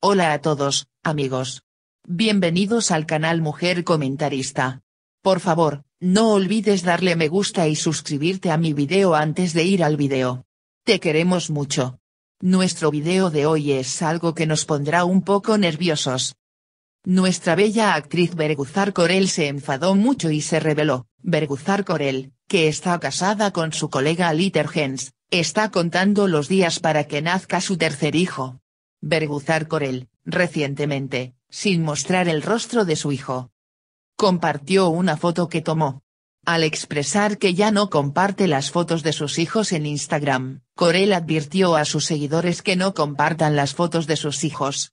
Hola a todos, amigos. Bienvenidos al canal Mujer Comentarista. Por favor, no olvides darle me gusta y suscribirte a mi video antes de ir al video. Te queremos mucho. Nuestro video de hoy es algo que nos pondrá un poco nerviosos. Nuestra bella actriz Berguzar Corel se enfadó mucho y se reveló, Berguzar Corel, que está casada con su colega Liter Hens, está contando los días para que nazca su tercer hijo. Berguzar Corel, recientemente, sin mostrar el rostro de su hijo. Compartió una foto que tomó. Al expresar que ya no comparte las fotos de sus hijos en Instagram, Corel advirtió a sus seguidores que no compartan las fotos de sus hijos.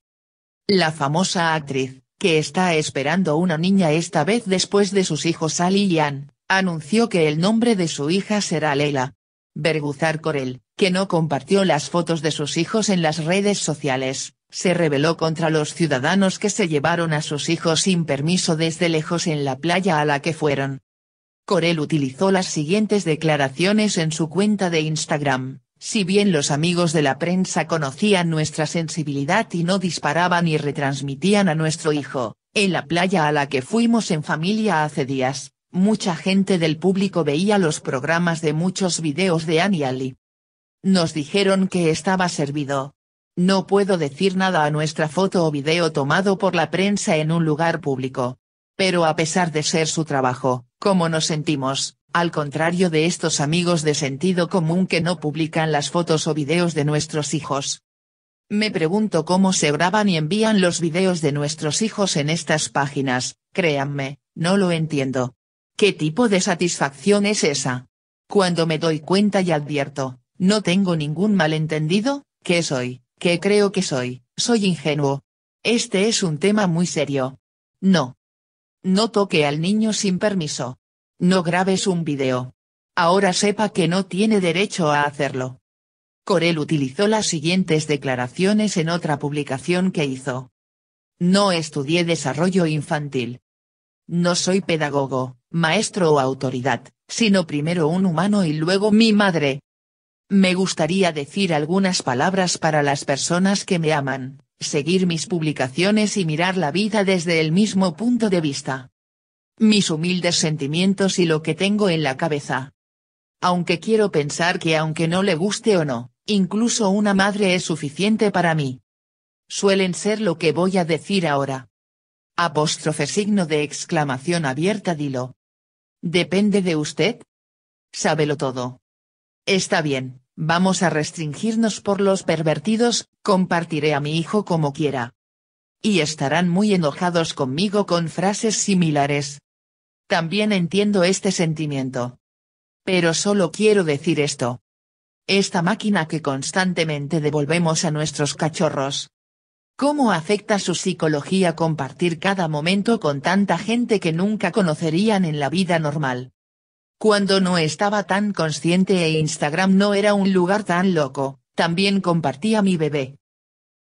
La famosa actriz, que está esperando una niña esta vez después de sus hijos Ali y Ann, anunció que el nombre de su hija será Leila. Berguzar Corel, que no compartió las fotos de sus hijos en las redes sociales, se rebeló contra los ciudadanos que se llevaron a sus hijos sin permiso desde lejos en la playa a la que fueron. Corel utilizó las siguientes declaraciones en su cuenta de Instagram. Si bien los amigos de la prensa conocían nuestra sensibilidad y no disparaban y retransmitían a nuestro hijo, en la playa a la que fuimos en familia hace días, mucha gente del público veía los programas de muchos videos de Annie Ali. Nos dijeron que estaba servido. No puedo decir nada a nuestra foto o video tomado por la prensa en un lugar público. Pero a pesar de ser su trabajo, ¿cómo nos sentimos, al contrario de estos amigos de sentido común que no publican las fotos o videos de nuestros hijos. Me pregunto cómo se graban y envían los videos de nuestros hijos en estas páginas, créanme, no lo entiendo. ¿Qué tipo de satisfacción es esa? Cuando me doy cuenta y advierto, no tengo ningún malentendido, que soy, que creo que soy, soy ingenuo. Este es un tema muy serio. No. No toque al niño sin permiso. No grabes un video. Ahora sepa que no tiene derecho a hacerlo. Corel utilizó las siguientes declaraciones en otra publicación que hizo. No estudié desarrollo infantil. No soy pedagogo, maestro o autoridad, sino primero un humano y luego mi madre, me gustaría decir algunas palabras para las personas que me aman, seguir mis publicaciones y mirar la vida desde el mismo punto de vista. Mis humildes sentimientos y lo que tengo en la cabeza. Aunque quiero pensar que aunque no le guste o no, incluso una madre es suficiente para mí. Suelen ser lo que voy a decir ahora. Apóstrofe signo de exclamación abierta dilo. Depende de usted. Sábelo todo. Está bien, vamos a restringirnos por los pervertidos, compartiré a mi hijo como quiera. Y estarán muy enojados conmigo con frases similares. También entiendo este sentimiento. Pero solo quiero decir esto. Esta máquina que constantemente devolvemos a nuestros cachorros. ¿Cómo afecta su psicología compartir cada momento con tanta gente que nunca conocerían en la vida normal? Cuando no estaba tan consciente e Instagram no era un lugar tan loco, también compartía mi bebé.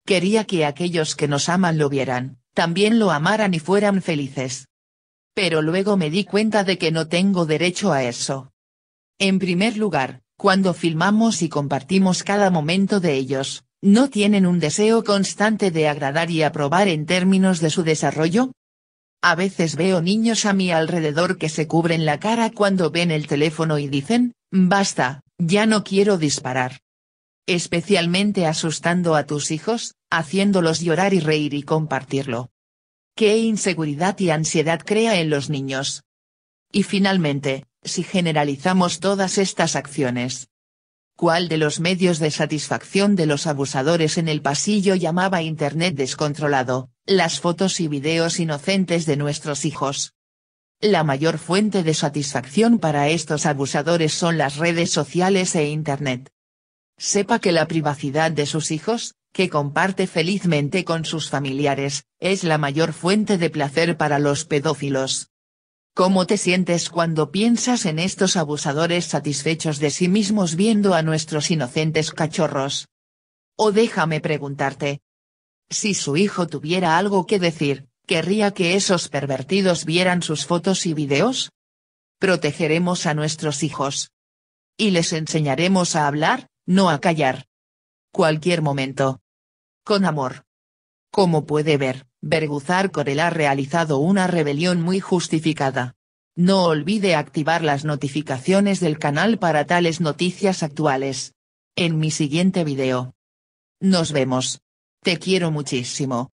Quería que aquellos que nos aman lo vieran, también lo amaran y fueran felices. Pero luego me di cuenta de que no tengo derecho a eso. En primer lugar, cuando filmamos y compartimos cada momento de ellos, ¿no tienen un deseo constante de agradar y aprobar en términos de su desarrollo? A veces veo niños a mi alrededor que se cubren la cara cuando ven el teléfono y dicen, basta, ya no quiero disparar. Especialmente asustando a tus hijos, haciéndolos llorar y reír y compartirlo. ¿Qué inseguridad y ansiedad crea en los niños? Y finalmente, si generalizamos todas estas acciones. ¿Cuál de los medios de satisfacción de los abusadores en el pasillo llamaba Internet descontrolado? las fotos y videos inocentes de nuestros hijos. La mayor fuente de satisfacción para estos abusadores son las redes sociales e Internet. Sepa que la privacidad de sus hijos, que comparte felizmente con sus familiares, es la mayor fuente de placer para los pedófilos. ¿Cómo te sientes cuando piensas en estos abusadores satisfechos de sí mismos viendo a nuestros inocentes cachorros? O déjame preguntarte, si su hijo tuviera algo que decir, ¿querría que esos pervertidos vieran sus fotos y videos? Protegeremos a nuestros hijos. Y les enseñaremos a hablar, no a callar. Cualquier momento. Con amor. Como puede ver, Berguzar Corel ha realizado una rebelión muy justificada. No olvide activar las notificaciones del canal para tales noticias actuales. En mi siguiente video. Nos vemos. Te quiero muchísimo,